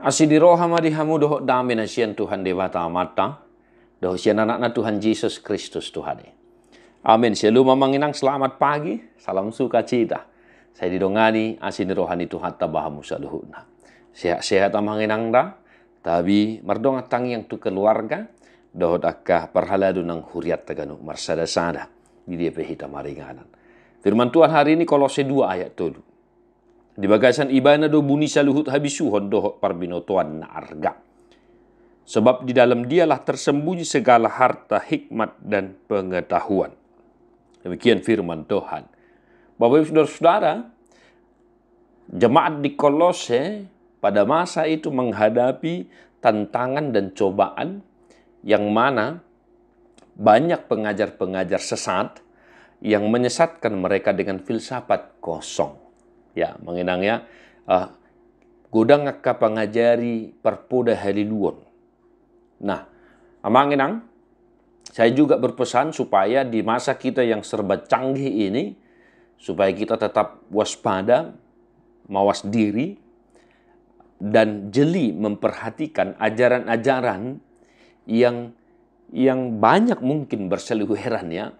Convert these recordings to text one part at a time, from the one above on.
Asidiro di hamu doho dami na sian Tuhan Dewa Amata. Doho sian anak-anak Tuhan Yesus Kristus Tuhan. Amin. Selalu mamanginang selamat pagi. Salam sukacita. Saya didongani asin rohani Tuhan tabahamu saluhuna. Sehat-sehat amanginang da. Tapi merdongat tang yang tu keluarga. Doho akka perhaladu nang huriat taganu marsada-sada. Di dia pehita maringanan. Firman Tuhan hari ini kolose 2 ayat dulu bagasan ibana do buni saluhut habisu hondoh parbinotoan na arga. Sebab di dalam dialah tersembunyi segala harta, hikmat, dan pengetahuan. Demikian firman Tuhan. Bapak Ibu Saudara-saudara, jemaat di Kolose pada masa itu menghadapi tantangan dan cobaan yang mana banyak pengajar-pengajar sesat yang menyesatkan mereka dengan filsafat kosong. Ya, mengenangnya uh, ah, godang akka pengajari perpoda luar. Nah, amanginang, ah, saya juga berpesan supaya di masa kita yang serba canggih ini supaya kita tetap waspada, mawas diri dan jeli memperhatikan ajaran-ajaran yang yang banyak mungkin berseliweran ya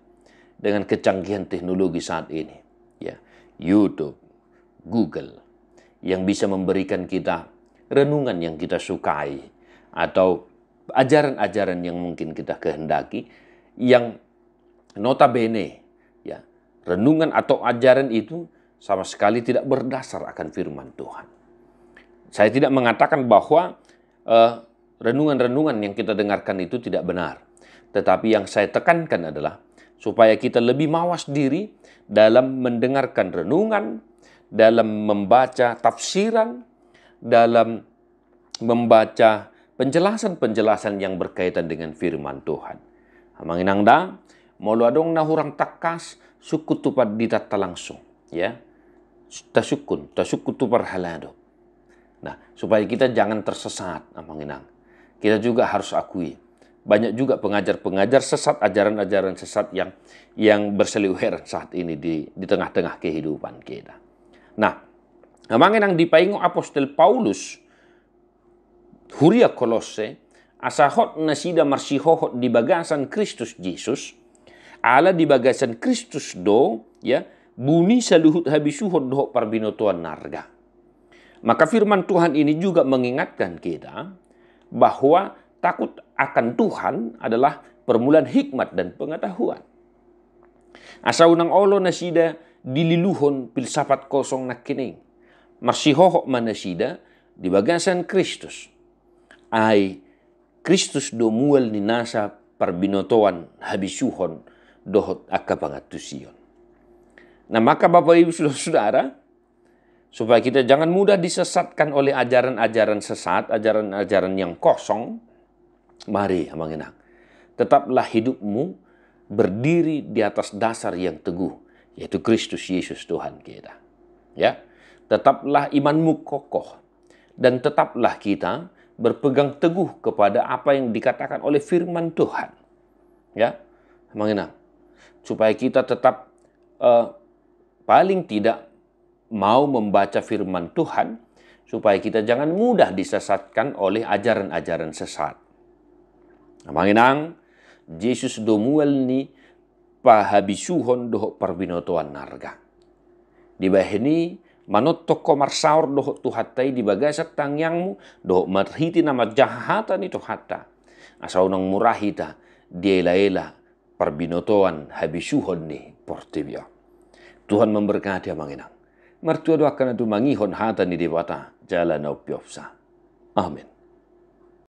dengan kecanggihan teknologi saat ini ya YouTube Google yang bisa memberikan kita renungan yang kita sukai atau ajaran-ajaran yang mungkin kita kehendaki yang notabene ya renungan atau ajaran itu sama sekali tidak berdasar akan firman Tuhan. Saya tidak mengatakan bahwa uh, renungan-renungan yang kita dengarkan itu tidak benar. Tetapi yang saya tekankan adalah supaya kita lebih mawas diri dalam mendengarkan renungan, dalam membaca tafsiran, dalam membaca penjelasan-penjelasan yang berkaitan dengan firman Tuhan. Manginang da, molu adong na hurang takas, suku tupat ditata langsung. Ya, tasukun, tasukun tupar halado. Nah, supaya kita jangan tersesat, Manginang. Kita juga harus akui, banyak juga pengajar-pengajar sesat, ajaran-ajaran sesat yang yang berseliweran saat ini di di tengah-tengah kehidupan kita. Nah, namanya ang dipaingo apostol Paulus huria Kolose, asahot na sida marsihohot di bagasan Kristus Yesus ala di bagasan Kristus do ya buni saluhut habisuhot dohok parbinotuan narga. Maka firman Tuhan ini juga mengingatkan kita bahwa takut akan Tuhan adalah permulaan hikmat dan pengetahuan. Asa unang olo nasida dililuhon filsafat kosong na kining. mana manasida di bagasan Kristus. Ay Kristus do mual ni nasa parbinotoan habisuhon dohot akapangatusion. Nah maka Bapak Ibu Saudara, supaya kita jangan mudah disesatkan oleh ajaran-ajaran sesat, ajaran-ajaran yang kosong, mari enak. Tetaplah hidupmu berdiri di atas dasar yang teguh yaitu Kristus Yesus Tuhan kita. Ya. Tetaplah imanmu kokoh dan tetaplah kita berpegang teguh kepada apa yang dikatakan oleh firman Tuhan. Ya. Mengenang supaya kita tetap uh, paling tidak mau membaca firman Tuhan supaya kita jangan mudah disesatkan oleh ajaran-ajaran sesat. Mengenang Yesus domuel ni pahabisuhon doho perbinotoan narga. Di bahini manut toko marsaur doho tuhatai di bagasat tangyangmu doho marhiti nama jahatan itu hatta. Asau nang murahita diela-ela perbinotoan habisuhon nih portibio. Tuhan memberkati amanginang. Mertua doakan itu mangihon hata di dewata jalan opiopsa. Amin.